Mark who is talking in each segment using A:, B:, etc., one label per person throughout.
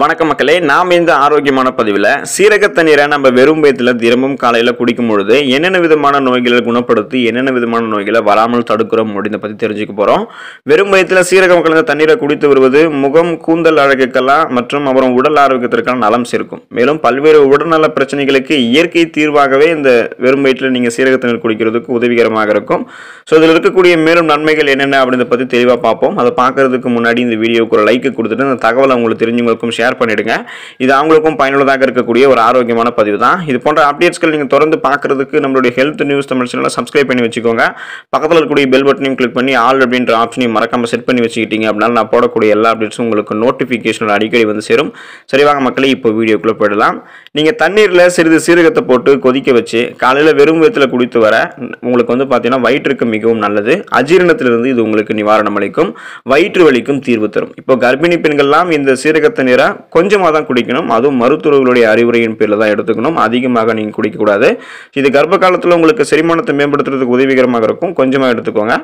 A: வணக்கம் மக்களே நாம் இந்த ஆரோக்கியமான பதிவில் சீரக தண்ணீரை நம்ம வெறும் வயத்தில் தினமும் காலையில் குடிக்கும் பொழுது என்னென்ன விதமான நோய்களை குணப்படுத்தி என்னென்ன விதமான நோய்களை வராமல் தடுக்கிறோம் அப்படின்றத பற்றி தெரிஞ்சுக்க போகிறோம் வெறும் வயத்தில் சீரகம் கலந்த தண்ணீரை குடித்து வருவது முகம் கூந்தல் அழகுக்கெல்லாம் மற்றும் அப்புறம் உடல் ஆரோக்கியத்திற்கான நலம் சேர்க்கும் மேலும் பல்வேறு உடல்நல பிரச்சனைகளுக்கு இயற்கை தீர்வாகவே இந்த வெறும் வயிற்றில் நீங்கள் சீரக தண்ணீர் குடிக்கிறதுக்கு உதவிகரமாக இருக்கும் ஸோ இதில் இருக்கக்கூடிய மேலும் நன்மைகள் என்னென்ன அப்படின்றத பற்றி தெளிவாக பார்ப்போம் அதை பார்க்கறதுக்கு முன்னாடி இந்த வீடியோக்கு ஒரு லைக்கு கொடுத்துட்டு அந்த தகவலை உங்களுக்கு தெரிஞ்சவங்களுக்கும் ஷேர் பண்ணிவிடுங்க இது அவங்களுக்கும் பயனுள்ளதாக இருக்கக்கூடிய ஒரு ஆரோக்கியமான பதிவு தான் இது போன்ற அப்டேட்ஸ்கள் நீங்கள் தொடர்ந்து பார்க்குறதுக்கு நம்மளுடைய ஹெல்த் நியூஸ் தமிழ் சேனலில் சப்ஸ்கிரைப் பண்ணி வச்சுக்கோங்க பக்கத்தில் இருக்கக்கூடிய பெல் பட்டனையும் கிளிக் பண்ணி ஆல் அப்படின்ற ஆப்ஷனையும் மறக்காமல் செட் பண்ணி வச்சுக்கிட்டீங்க அப்படின்னா நான் போடக்கூடிய எல்லா அப்டேட்ஸும் உங்களுக்கு நோட்டிஃபிகேஷனில் அடிக்கடி வந்து சேரும் சரிவாக மக்களே இப்போ வீடியோக்குள்ளே போயிடலாம் நீங்கள் தண்ணீரில் சிறிது சீரகத்தை போட்டு கொதிக்க வச்சு காலையில் வெறும் விதத்தில் குடித்து வர உங்களுக்கு வந்து பார்த்தீங்கன்னா வயிற்றுக்கு மிகவும் நல்லது அஜீரணத்திலிருந்து இது உங்களுக்கு நிவாரணம் அளிக்கும் வயிற்று வலிக்கும் தீர்வு தரும் இப்போ கர்ப்பிணி பெண்கள்லாம் இந்த சீரகத்தை நிற கொஞ்சமாக தான் குடிக்கணும் அதுவும் மருத்துவர்களுடைய அறிவுரையின் பேரில் தான் எடுத்துக்கணும் அதிகமாக நீங்கள் குடிக்கக்கூடாது இது கர்ப்ப காலத்தில் உங்களுக்கு செரிமானத்தை மேம்படுத்துறதுக்கு உதவிகரமாக இருக்கும் கொஞ்சமாக எடுத்துக்கோங்க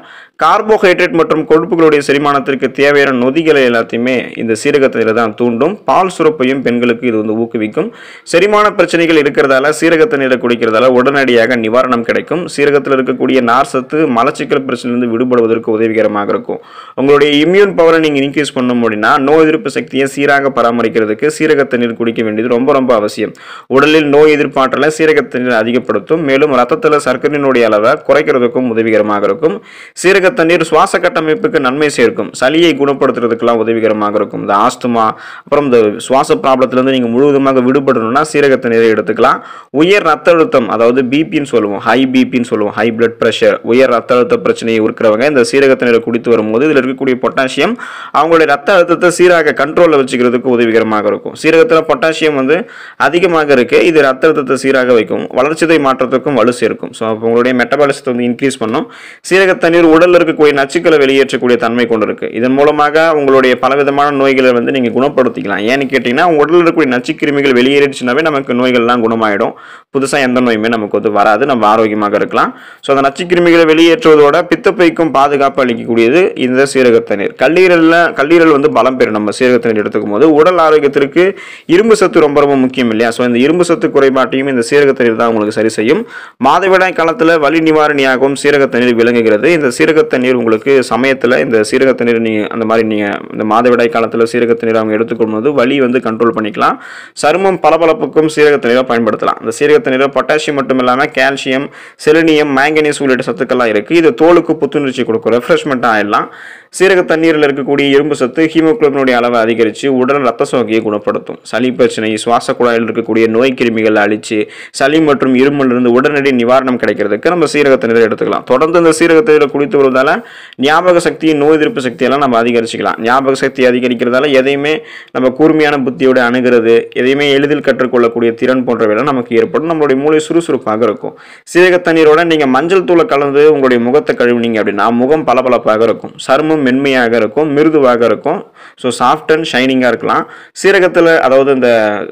A: கார்போஹைட்ரேட் மற்றும் கொழுப்புகளுடைய செரிமானத்திற்கு தேவையான நொதிகளை எல்லாத்தையுமே இந்த சீரகத்தில் தான் தூண்டும் பால் சுரப்பையும் பெண்களுக்கு இது வந்து ஊக்குவிக்கும் செரிமான பிரச்சனைகள் இருக்கிறதால சீரகத்தை நீரை குடிக்கிறதால உடனடியாக நிவாரணம் கிடைக்கும் சீரகத்தில் இருக்கக்கூடிய நார் சத்து மலச்சிக்கல் பிரச்சனையிலிருந்து விடுபடுவதற்கு உதவிகரமாக இருக்கும் உங்களுடைய இம்யூன் பவரை நீங்கள் இன்க்ரீஸ் பண்ணணும் அப்படின்னா நோய் எதிர்ப்பு சக்தியை சீராக பராமரி பராமரிக்கிறதுக்கு சீரக தண்ணீர் குடிக்க வேண்டியது ரொம்ப ரொம்ப அவசியம் உடலில் நோய் எதிர்ப்பாற்றலை சீரக தண்ணீர் அதிகப்படுத்தும் மேலும் ரத்தத்தில் சர்க்கரையினுடைய அளவை குறைக்கிறதுக்கும் உதவிகரமாக இருக்கும் சீரக தண்ணீர் சுவாச கட்டமைப்புக்கு நன்மை சேர்க்கும் சளியை குணப்படுத்துறதுக்கெல்லாம் உதவிகரமாக இருக்கும் இந்த ஆஸ்துமா அப்புறம் இந்த சுவாச ப்ராப்ளத்திலேருந்து நீங்கள் முழுவதுமாக விடுபடணும்னா சீரக தண்ணீரை எடுத்துக்கலாம் உயர் ரத்த அழுத்தம் அதாவது பிபின்னு சொல்லுவோம் ஹை பிபின்னு சொல்லுவோம் ஹை பிளட் ப்ரெஷர் உயர் ரத்த அழுத்த பிரச்சனையை இருக்கிறவங்க இந்த சீரக தண்ணீரை குடித்து வரும்போது இதில் இருக்கக்கூடிய பொட்டாசியம் அவங்களுடைய ரத்த அழுத்தத்தை சீராக கண்ட்ரோலில் வச்சுக்கிறதுக்கு உதவி உதவிகரமாக இருக்கும் சீரகத்தில் பொட்டாசியம் வந்து அதிகமாக இருக்குது இது ரத்த அழுத்தத்தை சீராக வைக்கும் வளர்ச்சிதை மாற்றத்துக்கும் வலு சேர்க்கும் ஸோ அப்போ உங்களுடைய மெட்டபாலிசத்தை வந்து இன்க்ரீஸ் பண்ணும் சீரக தண்ணீர் உடலில் இருக்கக்கூடிய நச்சுக்களை வெளியேற்றக்கூடிய தன்மை கொண்டு இருக்குது இதன் மூலமாக உங்களுடைய பலவிதமான நோய்களை வந்து நீங்கள் குணப்படுத்திக்கலாம் ஏன்னு கேட்டிங்கன்னா உடலில் இருக்கக்கூடிய நச்சுக்கிருமிகள் வெளியேறிடுச்சுனாவே நமக்கு நோய்கள்லாம் குணமாயிடும் புதுசாக எந்த நோயுமே நமக்கு வந்து வராது நம்ம ஆரோக்கியமாக இருக்கலாம் ஸோ அந்த நச்சுக்கிருமிகளை வெளியேற்றுவதோட பித்தப்பைக்கும் பாதுகாப்பு அளிக்கக்கூடியது இந்த தண்ணீர் கல்லீரலில் கல்லீரல் வந்து பலம் பெறும் நம்ம தண்ணீர் எடுத்துக்கும் போது உடல் உடல் ஆரோக்கியத்திற்கு இரும்பு சத்து ரொம்ப ரொம்ப முக்கியம் இல்லையா ஸோ இந்த இரும்பு சத்து குறைபாட்டையும் இந்த சீரக தண்ணீர் தான் உங்களுக்கு சரி செய்யும் மாதவிடாய் காலத்தில் வலி நிவாரணியாகவும் சீரக தண்ணீர் விளங்குகிறது இந்த சீரக தண்ணீர் உங்களுக்கு சமயத்தில் இந்த சீரக தண்ணீர் நீங்கள் அந்த மாதிரி நீங்கள் இந்த மாதவிடாய் காலத்தில் சீரக தண்ணீர் அவங்க எடுத்துக்கொள்வது வலி வந்து கண்ட்ரோல் பண்ணிக்கலாம் சருமம் பளபளப்புக்கும் சீரக தண்ணீராக பயன்படுத்தலாம் இந்த சீரக தண்ணீரை பொட்டாசியம் மட்டும் இல்லாமல் கால்சியம் செலினியம் மேங்கனீஸ் உள்ளிட்ட சத்துக்கள்லாம் இருக்குது இது தோலுக்கு புத்துணர்ச்சி கொடுக்கும் ரெஃப்ரெஷ்மெண்ட் ஆயிடலாம் சீரக தண்ணீரில் இருக்கக்கூடிய இரும்பு சத்து ஹீமோக்ளோபினுடைய அளவை அதிகரித்து உடல் ரத்த ஜீவசோகையை குணப்படுத்தும் சளி பிரச்சனை சுவாச குழாயில் இருக்கக்கூடிய நோய் கிருமிகளை அழித்து சளி மற்றும் இருமலிருந்து உடனடி நிவாரணம் கிடைக்கிறதுக்கு நம்ம சீரகத்தை எடுத்துக்கலாம் தொடர்ந்து இந்த சீரகத்தை குளித்து வருவதால் ஞாபக சக்தியும் நோய் எதிர்ப்பு சக்தியெல்லாம் நம்ம அதிகரிச்சுக்கலாம் ஞாபக சக்தி அதிகரிக்கிறதால எதையுமே நம்ம கூர்மையான புத்தியோடு அணுகிறது எதையுமே எளிதில் கற்றுக்கொள்ளக்கூடிய திறன் போன்றவையெல்லாம் நமக்கு ஏற்படும் நம்மளுடைய மூளை சுறுசுறுப்பாக இருக்கும் சீரக தண்ணீரோட நீங்கள் மஞ்சள் தூளை கலந்து உங்களுடைய முகத்தை கழுவினீங்க அப்படின்னா முகம் பளபளப்பாக இருக்கும் சருமம் மென்மையாக இருக்கும் மிருதுவாக இருக்கும் ஸோ சாஃப்ட் அண்ட் ஷைனிங்காக இருக்கலாம் சீரகத்தில் அதாவது இந்த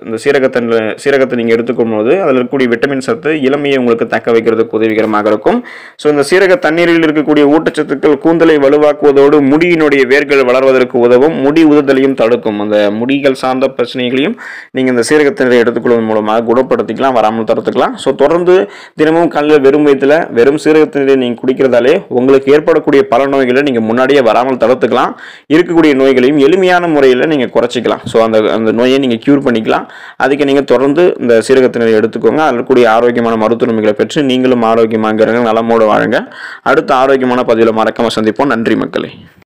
A: இந்த சீரகத்தில் சீரகத்தை நீங்கள் எடுத்துக்கும் போது அதில் இருக்கக்கூடிய விட்டமின் சத்து இளமையை உங்களுக்கு தக்க வைக்கிறதுக்கு உதவிகரமாக இருக்கும் ஸோ இந்த சீரக தண்ணீரில் இருக்கக்கூடிய ஊட்டச்சத்துக்கள் கூந்தலை வலுவாக்குவதோடு முடியினுடைய வேர்கள் வளர்வதற்கு உதவும் முடி உதுதலையும் தடுக்கும் அந்த முடிகள் சார்ந்த பிரச்சனைகளையும் நீங்கள் இந்த சீரகத்தினரை எடுத்துக்கொள்வதன் மூலமாக குணப்படுத்திக்கலாம் வராமல் தரத்துக்கலாம் ஸோ தொடர்ந்து தினமும் காலையில் வெறும் வயதில் வெறும் சீரகத்தினரை நீங்கள் குடிக்கிறதாலே உங்களுக்கு ஏற்படக்கூடிய பல நோய்களை நீங்கள் முன்னாடியே வராமல் தடுத்துக்கலாம் இருக்கக்கூடிய நோய்களையும் எளிமையான முறையில் நீங்கள் குறைச்சிக்கலாம் ஸோ அந்த அந்த நோயை நீங்கள் க்யூர் பண்ணிக்கலாம் அதுக்கு நீங்கள் தொடர்ந்து இந்த சீரகத்தினரை எடுத்துக்கோங்க அதில் கூடிய ஆரோக்கியமான மருத்துவமைகளை பெற்று நீங்களும் ஆரோக்கியமாங்கிறவங்க நலமோடு வாழுங்க அடுத்த ஆரோக்கியமான பதிவில் மறக்காமல் சந்திப்போம் நன்றி மக்களே